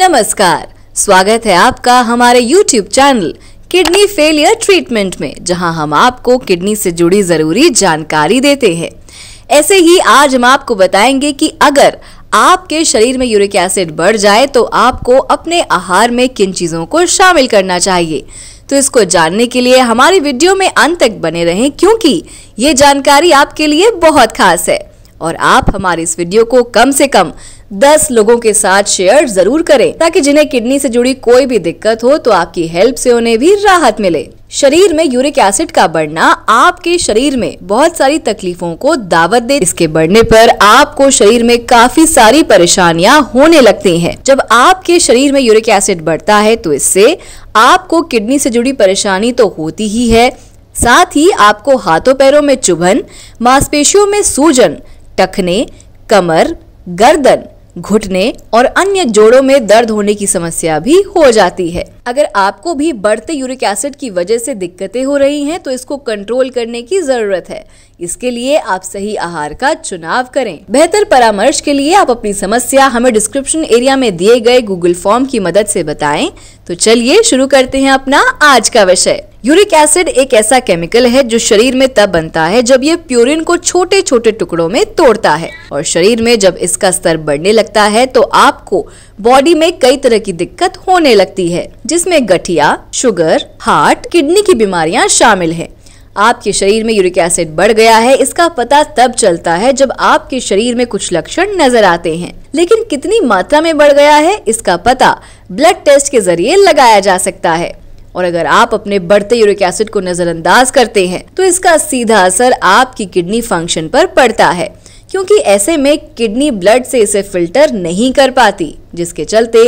नमस्कार स्वागत है आपका हमारे YouTube channel kidney failure treatment में जहां हम आपको किडनी से जुड़ी जरूरी जानकारी देते हैं ऐसे ही आज हम आपको बताएंगे कि अगर आपके शरीर में यूरिक एसिड बढ़ जाए तो आपको अपने आहार में किन चीजों को शामिल करना चाहिए तो इसको जानने के लिए हमारी वीडियो में अंत तक बने रहें क्योंकि ये जानकारी आपके लिए बहुत खास है और आप हमारी इस वीडियो को कम से कम दस लोगों के साथ शेयर जरूर करें ताकि जिन्हें किडनी से जुड़ी कोई भी दिक्कत हो तो आपकी हेल्प से उन्हें भी राहत मिले शरीर में यूरिक एसिड का बढ़ना आपके शरीर में बहुत सारी तकलीफों को दावत दे इसके बढ़ने पर आपको शरीर में काफी सारी परेशानियां होने लगती हैं। जब आपके शरीर में यूरिक एसिड बढ़ता है तो इससे आपको किडनी से जुड़ी परेशानी तो होती ही है साथ ही आपको हाथों पैरों में चुभन मांसपेशियों में सूजन टखने कमर गर्दन घुटने और अन्य जोड़ों में दर्द होने की समस्या भी हो जाती है अगर आपको भी बढ़ते यूरिक एसिड की वजह से दिक्कतें हो रही हैं तो इसको कंट्रोल करने की जरूरत है इसके लिए आप सही आहार का चुनाव करें बेहतर परामर्श के लिए आप अपनी समस्या हमें डिस्क्रिप्शन एरिया में दिए गए गूगल फॉर्म की मदद से बताएं तो चलिए शुरू करते हैं अपना आज का विषय यूरिक एसिड एक ऐसा केमिकल है जो शरीर में तब बनता है जब ये प्यूरिन को छोटे छोटे टुकड़ों में तोड़ता है और शरीर में जब इसका स्तर बढ़ने लगता है तो आपको बॉडी में कई तरह की दिक्कत होने लगती है जिसमें गठिया शुगर हार्ट किडनी की बीमारियां शामिल है आपके शरीर में यूरिक एसिड बढ़ गया है इसका पता तब चलता है जब आपके शरीर में कुछ लक्षण नजर आते हैं लेकिन कितनी मात्रा में बढ़ गया है इसका पता ब्लड टेस्ट के जरिए लगाया जा सकता है और अगर आप अपने बढ़ते यूरिक एसिड को नजरअंदाज करते हैं तो इसका सीधा असर आपकी किडनी फंक्शन पर पड़ता है क्योंकि ऐसे में किडनी ब्लड से इसे फिल्टर नहीं कर पाती जिसके चलते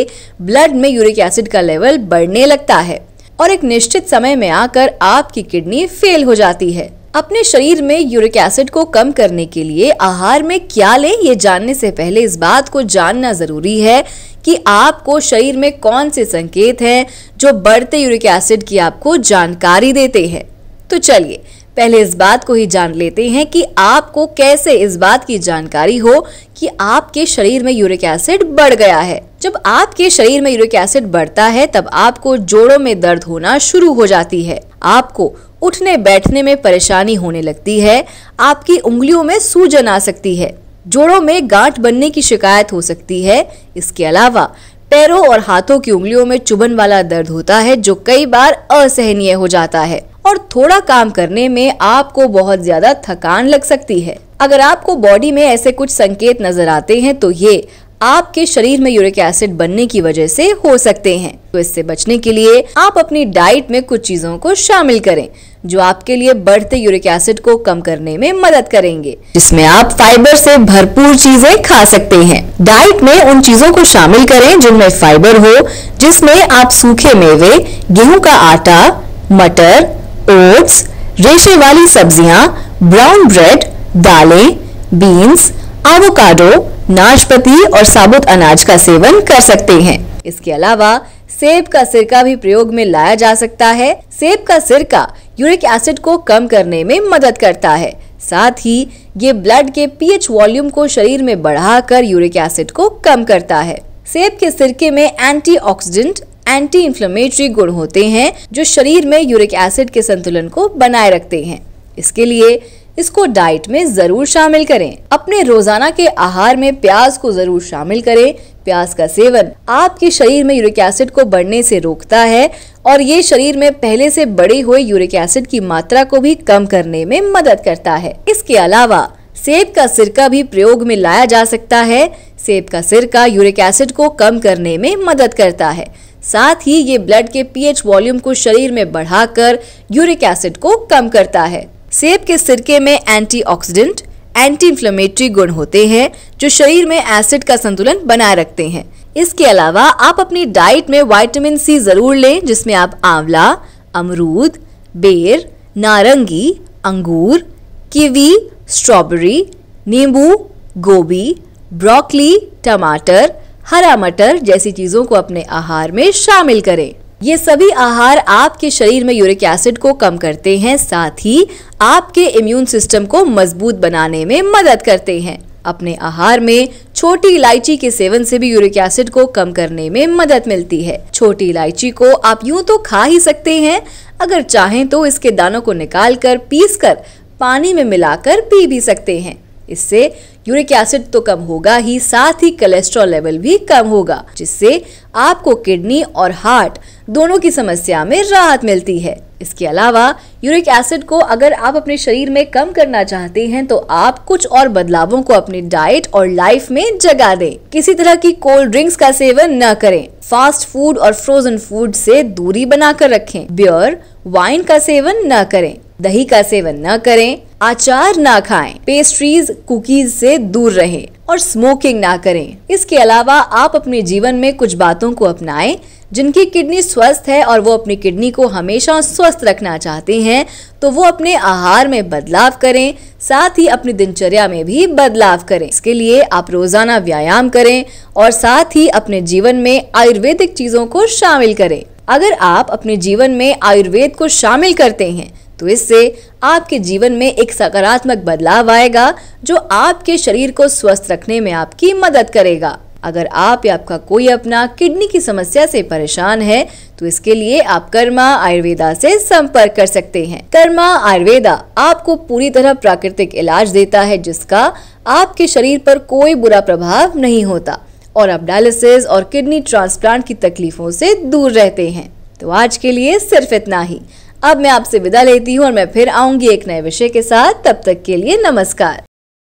ब्लड में यूरिक एसिड का लेवल बढ़ने लगता है और एक निश्चित समय में आकर आपकी किडनी फेल हो जाती है अपने शरीर में यूरिक एसिड को कम करने के लिए आहार में क्या लें ये जानने से पहले इस बात को जानना ज़रूरी है कि आपको शरीर में कौन से संकेत हैं जो बढ़ते यूरिक एसिड की आपको जानकारी देते हैं तो चलिए पहले इस बात को ही जान लेते हैं कि आपको कैसे इस बात की जानकारी हो कि आपके शरीर में यूरिक एसिड बढ़ गया है जब आपके शरीर में यूरिक एसिड बढ़ता है तब आपको जोड़ों में दर्द होना शुरू हो जाती है आपको उठने बैठने में परेशानी होने लगती है आपकी उंगलियों में सूजन आ सकती है जोड़ों में गांठ बनने की शिकायत हो सकती है इसके अलावा पैरों और हाथों की उंगलियों में चुभन वाला दर्द होता है जो कई बार असहनीय हो जाता है और थोड़ा काम करने में आपको बहुत ज्यादा थकान लग सकती है अगर आपको बॉडी में ऐसे कुछ संकेत नजर आते हैं तो ये आपके शरीर में यूरिक एसिड बनने की वजह से हो सकते हैं तो इससे बचने के लिए आप अपनी डाइट में कुछ चीजों को शामिल करें जो आपके लिए बढ़ते यूरिक एसिड को कम करने में मदद करेंगे जिसमें आप फाइबर से भरपूर चीजें खा सकते हैं डाइट में उन चीजों को शामिल करें जिनमें फाइबर हो जिसमें आप सूखे मेवे गेहूं का आटा मटर ओट्स रेशे वाली सब्जियां ब्राउन ब्रेड दालें बीन्स आवोकाडो नाशपति और साबुत अनाज का सेवन कर सकते हैं इसके अलावा सेब का सिरका भी प्रयोग में लाया जा सकता है सेब का सिरका यूरिक एसिड को कम करने में मदद करता है साथ ही ये ब्लड के पीएच वॉल्यूम को शरीर में बढ़ाकर यूरिक एसिड को कम करता है सेब के सिरके में एंटीऑक्सीडेंट एंटी इन्फ्लेमेटरी गुण होते हैं जो शरीर में यूरिक एसिड के संतुलन को बनाए रखते हैं इसके लिए इसको डाइट में जरूर शामिल करें अपने रोजाना के आहार में प्याज को जरूर शामिल करें प्याज का सेवन आपके शरीर में यूरिक एसिड को बढ़ने से रोकता है और ये शरीर में पहले से बड़े हुए यूरिक एसिड की मात्रा को भी कम करने में मदद करता है इसके अलावा सेब का सिरका भी प्रयोग में लाया जा सकता है सेब का सिरका यूरिक एसिड को कम करने में मदद करता है साथ ही ये ब्लड के पीएच वॉल्यूम को शरीर में बढ़ाकर यूरिक एसिड को कम करता है सेब के सिरके में एंटीऑक्सीडेंट, एंटी इंफ्लेमेटरी गुण होते हैं जो शरीर में एसिड का संतुलन बनाए रखते हैं इसके अलावा आप अपनी डाइट में वाइटामिन सी जरूर लें जिसमें आप आंवला अमरूद बेर नारंगी अंगूर किवी स्ट्रॉबेरी नींबू गोभी ब्रोकली टमाटर हरा मटर जैसी चीजों को अपने आहार में शामिल करें ये सभी आहार आपके शरीर में यूरिक एसिड को कम करते हैं साथ ही आपके इम्यून सिस्टम को मजबूत बनाने में मदद करते हैं अपने आहार में छोटी इलायची के सेवन से भी यूरिक एसिड को कम करने में मदद मिलती है छोटी इलायची को आप यूं तो खा ही सकते हैं अगर चाहें तो इसके दानों को निकाल कर पीस कर पानी में मिलाकर पी भी सकते हैं इससे यूरिक एसिड तो कम होगा ही साथ ही कोलेस्ट्रॉल लेवल भी कम होगा जिससे आपको किडनी और हार्ट दोनों की समस्या में राहत मिलती है इसके अलावा यूरिक एसिड को अगर आप अपने शरीर में कम करना चाहते हैं तो आप कुछ और बदलावों को अपनी डाइट और लाइफ में जगा दें किसी तरह की कोल्ड ड्रिंक्स का सेवन न करें फास्ट फूड और फ्रोजन फूड से दूरी बनाकर रखें बियर वाइन का सेवन न करें दही का सेवन न करें आचार ना खाएं, पेस्ट्रीज कुकीज से दूर रहें और स्मोकिंग ना करें इसके अलावा आप अपने जीवन में कुछ बातों को अपनाएं जिनकी किडनी स्वस्थ है और वो अपनी किडनी को हमेशा स्वस्थ रखना चाहते हैं तो वो अपने आहार में बदलाव करें साथ ही अपनी दिनचर्या में भी बदलाव करें इसके लिए आप रोजाना व्यायाम करें और साथ ही अपने जीवन में आयुर्वेदिक चीजों को शामिल करें अगर आप अपने जीवन में आयुर्वेद को शामिल करते हैं तो इससे आपके जीवन में एक सकारात्मक बदलाव आएगा जो आपके शरीर को स्वस्थ रखने में आपकी मदद करेगा अगर आप या आपका कोई अपना किडनी की समस्या से परेशान है तो इसके लिए आप कर्मा आयुर्वेदा से संपर्क कर सकते हैं कर्मा आयुर्वेदा आपको पूरी तरह प्राकृतिक इलाज देता है जिसका आपके शरीर पर कोई बुरा प्रभाव नहीं होता और आप डायलिसिस और किडनी ट्रांसप्लांट की तकलीफों से दूर रहते हैं तो आज के लिए सिर्फ इतना ही अब मैं आपसे विदा लेती हूँ और मैं फिर आऊंगी एक नए विषय के साथ तब तक के लिए नमस्कार